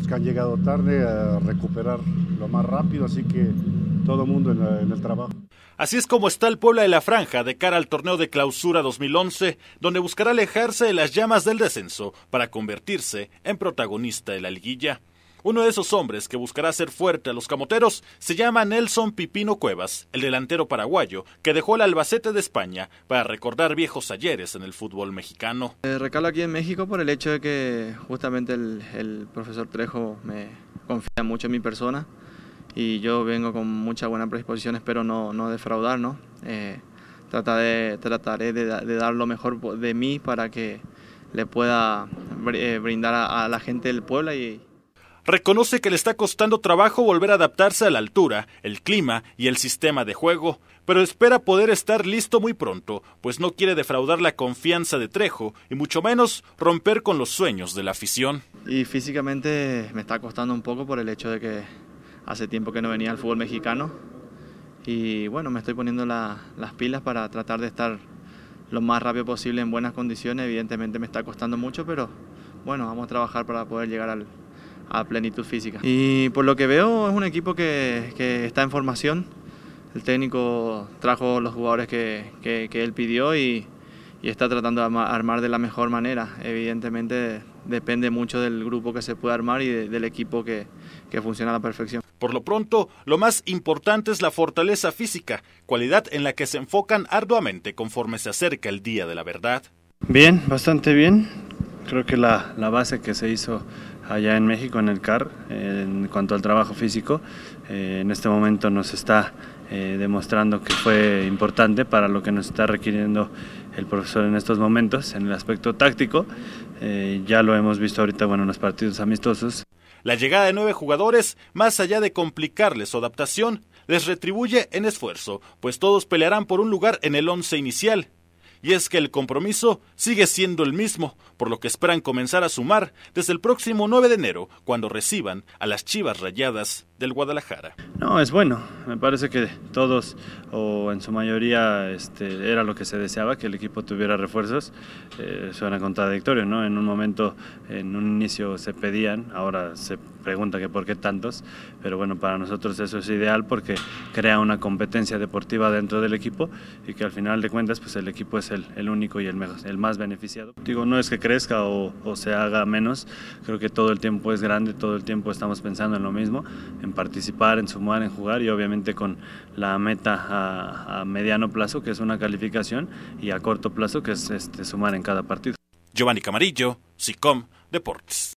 Pues, que han llegado tarde a recuperar lo más rápido, así que todo mundo en, en el trabajo. Así es como está el Puebla de la Franja de cara al torneo de clausura 2011, donde buscará alejarse de las llamas del descenso para convertirse en protagonista de la liguilla. Uno de esos hombres que buscará ser fuerte a los camoteros se llama Nelson Pipino Cuevas, el delantero paraguayo que dejó el Albacete de España para recordar viejos ayeres en el fútbol mexicano. Eh, recalo aquí en México por el hecho de que justamente el, profesor Trejo me confía mucho en mi persona y yo vengo con mucha buena predisposición, espero no, no defraudar, ¿no? Eh, trataré, de, dar lo mejor de mí para que le pueda eh, brindar a la gente del pueblo y reconoce que le está costando trabajo volver a adaptarse a la altura, el clima y el sistema de juego, pero espera poder estar listo muy pronto, pues no quiere defraudar la confianza de Trejo y mucho menos romper con los sueños de la afición. Y físicamente me está costando un poco por el hecho de que hace tiempo que no venía al fútbol mexicano y bueno, me estoy poniendo las pilas para tratar de estar lo más rápido posible en buenas condiciones. Evidentemente me está costando mucho, pero bueno, vamos a trabajar para poder llegar al, a plenitud física. Y por lo que veo es un equipo que, que está en formación. El técnico trajo los jugadores que, que, él pidió y, está tratando de armar de la mejor manera. Evidentemente depende mucho del grupo que se pueda armar y del equipo que, que funciona a la perfección. Por lo pronto, lo más importante es la fortaleza física, cualidad en la que se enfocan arduamente conforme se acerca el día de la verdad. Bien, bastante bien. Creo que la, la base que se hizo allá en México, en el CAR, en cuanto al trabajo físico. Eh, en este momento nos está eh, demostrando que fue importante para lo que nos está requiriendo el profesor en estos momentos, en el aspecto táctico. Eh, ya lo hemos visto ahorita bueno, en los partidos amistosos. La llegada de nueve jugadores, más allá de complicarles su adaptación, les retribuye en esfuerzo, pues todos pelearán por un lugar en el once inicial y es que el compromiso sigue siendo el mismo, por lo que esperan comenzar a sumar desde el próximo 9 de enero, cuando reciban a las Chivas Rayadas del Guadalajara. No, es bueno. Me parece que todos, o en su mayoría, este, era lo que se deseaba, que el equipo tuviera refuerzos. Eh, suena contradictorio, ¿no? En un momento, en un inicio se pedían, ahora se pregunta que por qué tantos, pero bueno, para nosotros eso es ideal porque crea una competencia deportiva dentro del equipo y que al final de cuentas, pues el equipo es el, único y el, mejor, el más beneficiado. Digo, no es que crezca o, o se haga menos, creo que todo el tiempo es grande, todo el tiempo estamos pensando en lo mismo, participar, en sumar, en jugar y obviamente con la meta a, mediano plazo, que es una calificación, y a corto plazo, que es este, sumar en cada partido. Giovanni Camarillo, SICOM Deportes.